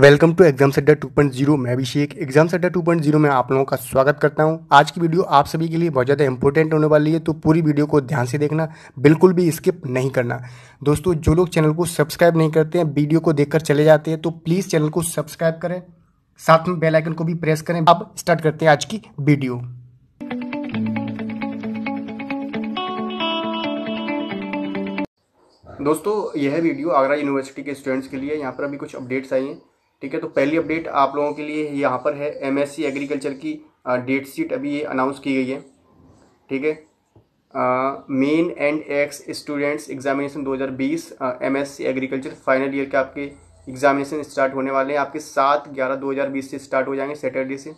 welcome to exam centre 2.0 मैं अभिषेक exam centre 2.0 में आप लोगों का स्वागत करता हूं आज की वीडियो आप सभी के लिए बहुत ज़्यादा इंपॉर्टेंट होने वाली है तो पूरी वीडियो को ध्यान से देखना बिल्कुल भी स्किप नहीं करना दोस्तों जो लोग चैनल को सब्सक्राइब नहीं करते हैं वीडियो को देखकर चले जाते हैं तो प्लीज़ चैनल को सब्सक्राइब करें साथ में बेलाइकन को भी प्रेस करें अब स्टार्ट करते हैं आज की वीडियो दोस्तों यह वीडियो आगरा यूनिवर्सिटी के स्टूडेंट्स के लिए यहाँ पर अभी कुछ अपडेट्स आई हैं ठीक है तो पहली अपडेट आप लोगों के लिए यहाँ पर है एम एग्रीकल्चर की डेट शीट अभी ये अनाउंस की गई है ठीक है main and ex students examination 2020 MSc agriculture final year के आपके एग्जामिनेशन स्टार्ट होने वाले हैं आपके सात ग्यारह दो हज़ार बीस से स्टार्ट हो जाएंगे सैटरडे से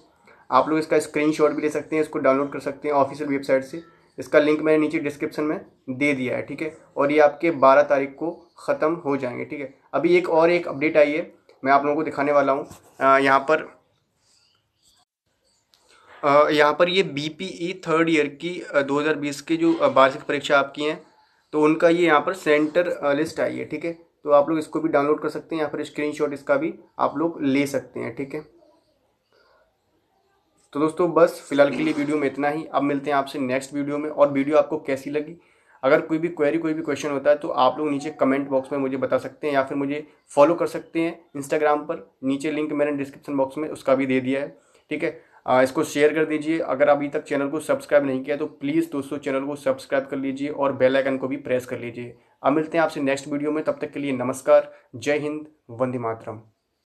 आप लोग इसका स्क्रीनशॉट भी ले सकते हैं इसको डाउनलोड कर सकते हैं ऑफिशियल वेबसाइट से इसका लिंक मैंने नीचे डिस्क्रिप्शन में दे दिया है ठीक है और ये आपके बारह तारीख को ख़त्म हो जाएंगे ठीक है अभी एक और एक अपडेट आई है मैं आप लोगों को दिखाने वाला हूँ यहाँ पर यहाँ पर ये B P E third year की 2020 की जो वार्षिक परीक्षा आपकी हैं तो उनका ये यहाँ पर सेंटर लिस्ट आई है ठीक है तो आप लोग इसको भी डाउनलोड कर सकते हैं या फिर स्क्रीनशॉट इसका भी आप लोग ले सकते हैं ठीक है तो दोस्तों बस फिलहाल के लिए वीडियो में इतना ही अब मिलते हैं आपसे नेक्स्ट वीडियो में और वीडियो आपको कैसी लगी अगर कोई भी क्वेरी कोई भी क्वेश्चन होता है तो आप लोग नीचे कमेंट बॉक्स में मुझे बता सकते हैं या फिर मुझे फॉलो कर सकते हैं इंस्टाग्राम पर नीचे लिंक मैंने डिस्क्रिप्शन बॉक्स में उसका भी दे दिया है ठीक है इसको शेयर कर दीजिए अगर अभी तक चैनल को सब्सक्राइब नहीं किया तो प्लीज़ दोस्तों चैनल को सब्सक्राइब कर लीजिए और बेल आइकन को भी प्रेस कर लीजिए अब मिलते हैं आपसे नेक्स्ट वीडियो में तब तक के लिए नमस्कार जय हिंद वंदे मातरम